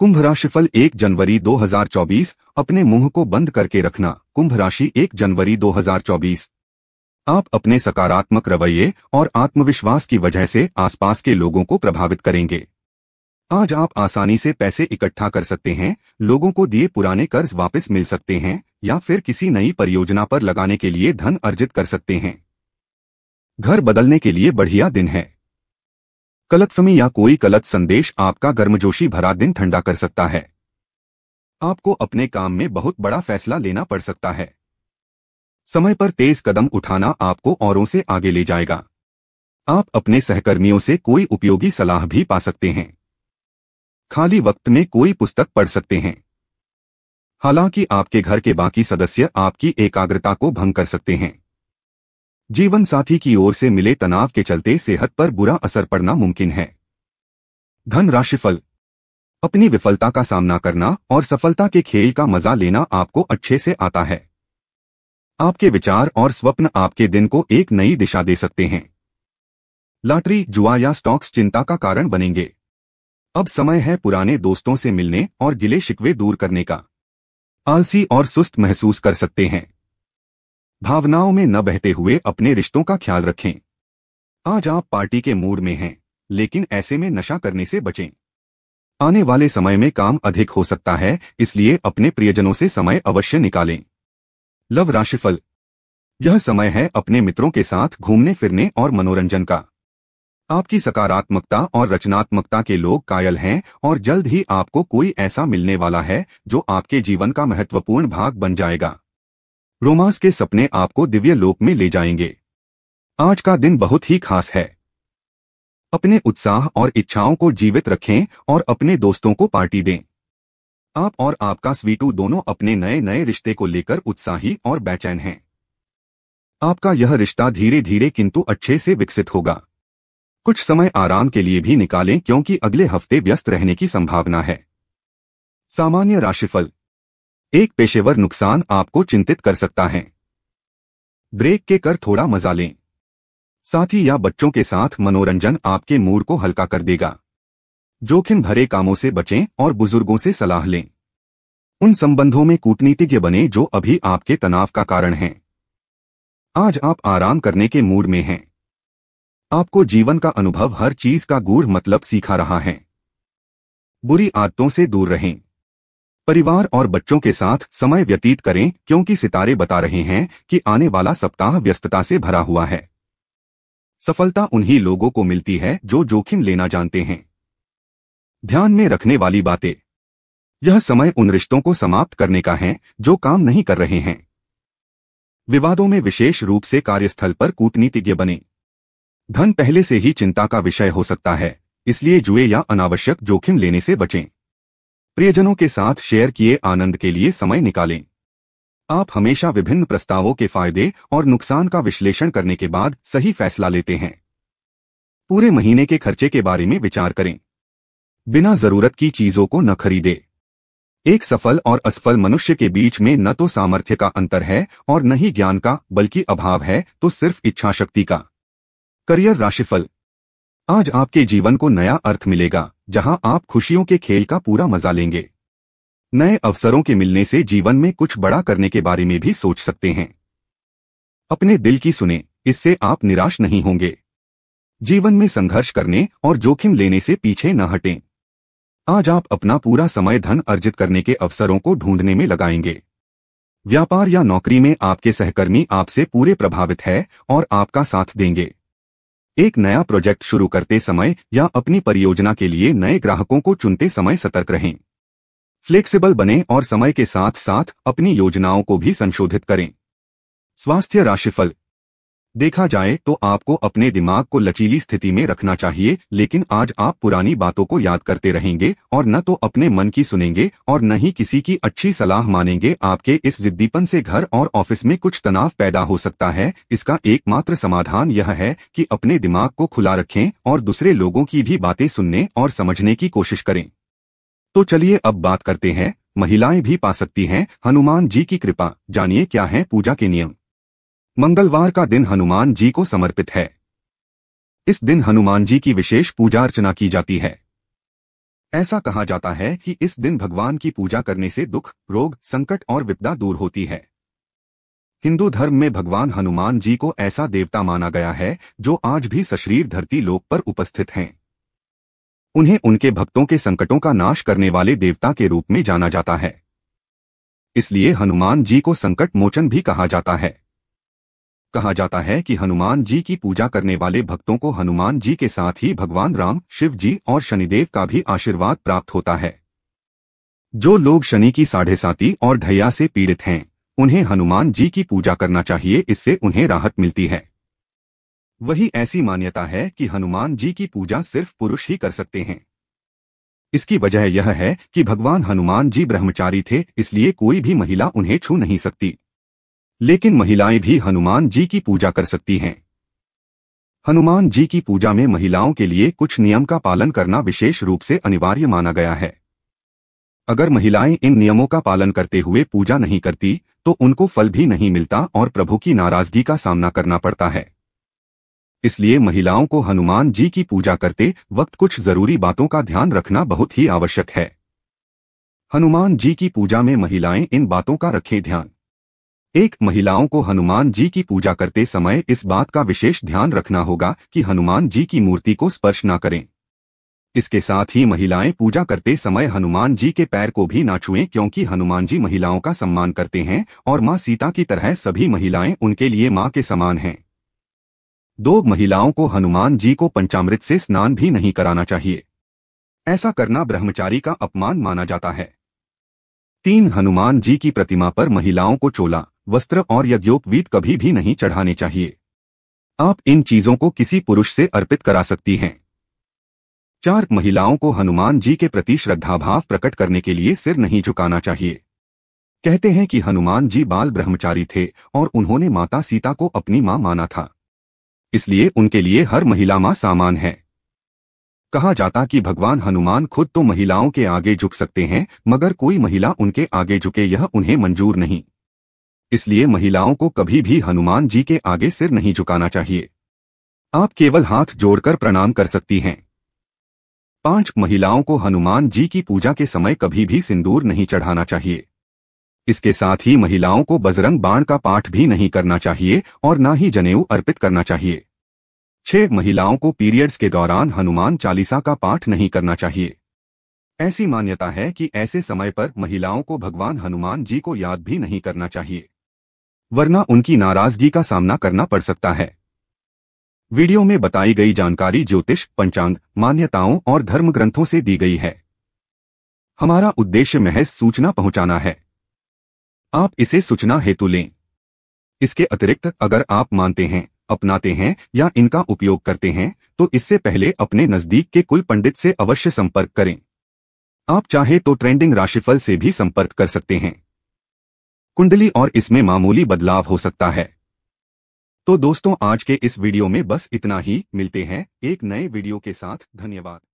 कुंभ राशिफल 1 जनवरी 2024 अपने मुंह को बंद करके रखना कुंभ राशि 1 जनवरी 2024 आप अपने सकारात्मक रवैये और आत्मविश्वास की वजह से आसपास के लोगों को प्रभावित करेंगे आज आप आसानी से पैसे इकट्ठा कर सकते हैं लोगों को दिए पुराने कर्ज वापस मिल सकते हैं या फिर किसी नई परियोजना पर लगाने के लिए धन अर्जित कर सकते हैं घर बदलने के लिए बढ़िया दिन है गलतफहमी या कोई गलत संदेश आपका गर्मजोशी भरा दिन ठंडा कर सकता है आपको अपने काम में बहुत बड़ा फैसला लेना पड़ सकता है समय पर तेज कदम उठाना आपको औरों से आगे ले जाएगा आप अपने सहकर्मियों से कोई उपयोगी सलाह भी पा सकते हैं खाली वक्त में कोई पुस्तक पढ़ सकते हैं हालांकि आपके घर के बाकी सदस्य आपकी एकाग्रता को भंग कर सकते हैं जीवन साथी की ओर से मिले तनाव के चलते सेहत पर बुरा असर पड़ना मुमकिन है धन राशिफल अपनी विफलता का सामना करना और सफलता के खेल का मजा लेना आपको अच्छे से आता है आपके विचार और स्वप्न आपके दिन को एक नई दिशा दे सकते हैं लॉटरी जुआ या स्टॉक्स चिंता का कारण बनेंगे अब समय है पुराने दोस्तों से मिलने और गिले शिकवे दूर करने का आलसी और सुस्त महसूस कर सकते हैं भावनाओं में न बहते हुए अपने रिश्तों का ख्याल रखें आज आप पार्टी के मूड में हैं लेकिन ऐसे में नशा करने से बचें आने वाले समय में काम अधिक हो सकता है इसलिए अपने प्रियजनों से समय अवश्य निकालें लव राशिफल यह समय है अपने मित्रों के साथ घूमने फिरने और मनोरंजन का आपकी सकारात्मकता और रचनात्मकता के लोग कायल हैं और जल्द ही आपको कोई ऐसा मिलने वाला है जो आपके जीवन का महत्वपूर्ण भाग बन जाएगा रोमांस के सपने आपको दिव्य लोक में ले जाएंगे आज का दिन बहुत ही खास है अपने उत्साह और इच्छाओं को जीवित रखें और अपने दोस्तों को पार्टी दें आप और आपका स्वीटू दोनों अपने नए नए रिश्ते को लेकर उत्साही और बेचैन हैं आपका यह रिश्ता धीरे धीरे किंतु अच्छे से विकसित होगा कुछ समय आराम के लिए भी निकालें क्योंकि अगले हफ्ते व्यस्त रहने की संभावना है सामान्य राशिफल एक पेशेवर नुकसान आपको चिंतित कर सकता है ब्रेक के कर थोड़ा मजा लें साथी या बच्चों के साथ मनोरंजन आपके मूड को हल्का कर देगा जोखिम भरे कामों से बचें और बुजुर्गों से सलाह लें उन संबंधों में कूटनीतिज्ञ बने जो अभी आपके तनाव का कारण हैं आज आप आराम करने के मूड में हैं आपको जीवन का अनुभव हर चीज का गूढ़ मतलब सीखा रहा है बुरी आदतों से दूर रहें परिवार और बच्चों के साथ समय व्यतीत करें क्योंकि सितारे बता रहे हैं कि आने वाला सप्ताह व्यस्तता से भरा हुआ है सफलता उन्हीं लोगों को मिलती है जो जोखिम लेना जानते हैं ध्यान में रखने वाली बातें यह समय उन रिश्तों को समाप्त करने का है जो काम नहीं कर रहे हैं विवादों में विशेष रूप से कार्यस्थल पर कूटनीतिज्ञ बने धन पहले से ही चिंता का विषय हो सकता है इसलिए जुए या अनावश्यक जोखिम लेने से बचें प्रियजनों के साथ शेयर किए आनंद के लिए समय निकालें आप हमेशा विभिन्न प्रस्तावों के फायदे और नुकसान का विश्लेषण करने के बाद सही फैसला लेते हैं पूरे महीने के खर्चे के बारे में विचार करें बिना जरूरत की चीजों को न खरीदे एक सफल और असफल मनुष्य के बीच में न तो सामर्थ्य का अंतर है और न ही ज्ञान का बल्कि अभाव है तो सिर्फ इच्छा शक्ति का करियर राशिफल आज आपके जीवन को नया अर्थ मिलेगा जहां आप खुशियों के खेल का पूरा मजा लेंगे नए अवसरों के मिलने से जीवन में कुछ बड़ा करने के बारे में भी सोच सकते हैं अपने दिल की सुने इससे आप निराश नहीं होंगे जीवन में संघर्ष करने और जोखिम लेने से पीछे न हटें आज आप अपना पूरा समय धन अर्जित करने के अवसरों को ढूंढने में लगाएंगे व्यापार या नौकरी में आपके सहकर्मी आपसे पूरे प्रभावित है और आपका साथ देंगे एक नया प्रोजेक्ट शुरू करते समय या अपनी परियोजना के लिए नए ग्राहकों को चुनते समय सतर्क रहें फ्लेक्सिबल बने और समय के साथ साथ अपनी योजनाओं को भी संशोधित करें स्वास्थ्य राशिफल देखा जाए तो आपको अपने दिमाग को लचीली स्थिति में रखना चाहिए लेकिन आज आप पुरानी बातों को याद करते रहेंगे और न तो अपने मन की सुनेंगे और न ही किसी की अच्छी सलाह मानेंगे आपके इस जिद्दीपन से घर और ऑफिस में कुछ तनाव पैदा हो सकता है इसका एकमात्र समाधान यह है कि अपने दिमाग को खुला रखें और दूसरे लोगों की भी बातें सुनने और समझने की कोशिश करें तो चलिए अब बात करते हैं महिलाएं भी पा सकती हैं हनुमान जी की कृपा जानिए क्या है पूजा के नियम मंगलवार का दिन हनुमान जी को समर्पित है इस दिन हनुमान जी की विशेष पूजा अर्चना की जाती है ऐसा कहा जाता है कि इस दिन भगवान की पूजा करने से दुख रोग संकट और विपदा दूर होती है हिंदू धर्म में भगवान हनुमान जी को ऐसा देवता माना गया है जो आज भी सशरीर धरती लोक पर उपस्थित हैं उन्हें उनके भक्तों के संकटों का नाश करने वाले देवता के रूप में जाना जाता है इसलिए हनुमान जी को संकट मोचन भी कहा जाता है कहा जाता है कि हनुमान जी की पूजा करने वाले भक्तों को हनुमान जी के साथ ही भगवान राम शिव जी और शनिदेव का भी आशीर्वाद प्राप्त होता है जो लोग शनि की साढ़े साती और ढैया से पीड़ित हैं उन्हें हनुमान जी की पूजा करना चाहिए इससे उन्हें राहत मिलती है वही ऐसी मान्यता है कि हनुमान जी की पूजा सिर्फ पुरुष ही कर सकते हैं इसकी वजह यह है कि भगवान हनुमान जी ब्रह्मचारी थे इसलिए कोई भी महिला उन्हें छू नहीं सकती लेकिन महिलाएं भी हनुमान जी की पूजा कर सकती हैं हनुमान जी की पूजा में महिलाओं के लिए कुछ नियम का पालन करना विशेष रूप से अनिवार्य माना गया है अगर महिलाएं इन नियमों का पालन करते हुए पूजा नहीं करती तो उनको फल भी नहीं मिलता और प्रभु की नाराजगी का सामना करना पड़ता है इसलिए महिलाओं को हनुमान जी की पूजा करते वक्त कुछ जरूरी बातों का ध्यान रखना बहुत ही आवश्यक है हनुमान जी की पूजा में महिलाएं इन बातों का रखें ध्यान एक महिलाओं को हनुमान जी की पूजा करते समय इस बात का विशेष ध्यान रखना होगा कि हनुमान जी की मूर्ति को स्पर्श न करें इसके साथ ही महिलाएं पूजा करते समय हनुमान जी के पैर को भी ना छुएं क्योंकि हनुमान जी महिलाओं का सम्मान करते हैं और मां सीता की तरह सभी महिलाएं उनके लिए मां के समान हैं दो महिलाओं को हनुमान जी को पंचामृत से स्नान भी नहीं कराना चाहिए ऐसा करना ब्रह्मचारी का अपमान माना जाता है तीन हनुमान जी की प्रतिमा पर महिलाओं को चोला वस्त्र और यज्ञोपवीत कभी भी नहीं चढ़ाने चाहिए आप इन चीजों को किसी पुरुष से अर्पित करा सकती हैं चार महिलाओं को हनुमान जी के प्रति श्रद्धाभाव प्रकट करने के लिए सिर नहीं झुकाना चाहिए कहते हैं कि हनुमान जी बाल ब्रह्मचारी थे और उन्होंने माता सीता को अपनी मां माना था इसलिए उनके लिए हर महिला मां सामान है कहा जाता कि भगवान हनुमान खुद तो महिलाओं के आगे झुक सकते हैं मगर कोई महिला उनके आगे झुके यह उन्हें मंजूर नहीं इसलिए महिलाओं को कभी भी हनुमान जी के आगे सिर नहीं झुकाना चाहिए आप केवल हाथ जोड़कर प्रणाम कर सकती हैं पांच महिलाओं को हनुमान जी की पूजा के समय कभी भी सिंदूर नहीं चढ़ाना चाहिए इसके साथ ही महिलाओं को बजरंग बाण का पाठ भी नहीं करना चाहिए और ना ही जनेऊ अर्पित करना चाहिए छह महिलाओं को पीरियड्स के दौरान हनुमान चालीसा का पाठ नहीं करना चाहिए ऐसी मान्यता है कि ऐसे समय पर महिलाओं को भगवान हनुमान जी को याद भी नहीं करना चाहिए वरना उनकी नाराजगी का सामना करना पड़ सकता है वीडियो में बताई गई जानकारी ज्योतिष पंचांग मान्यताओं और धर्म ग्रंथों से दी गई है हमारा उद्देश्य महज सूचना पहुंचाना है आप इसे सूचना हेतु लें इसके अतिरिक्त अगर आप मानते हैं अपनाते हैं या इनका उपयोग करते हैं तो इससे पहले अपने नजदीक के कुल पंडित से अवश्य संपर्क करें आप चाहे तो ट्रेंडिंग राशिफल से भी संपर्क कर सकते हैं कुंडली और इसमें मामूली बदलाव हो सकता है तो दोस्तों आज के इस वीडियो में बस इतना ही मिलते हैं एक नए वीडियो के साथ धन्यवाद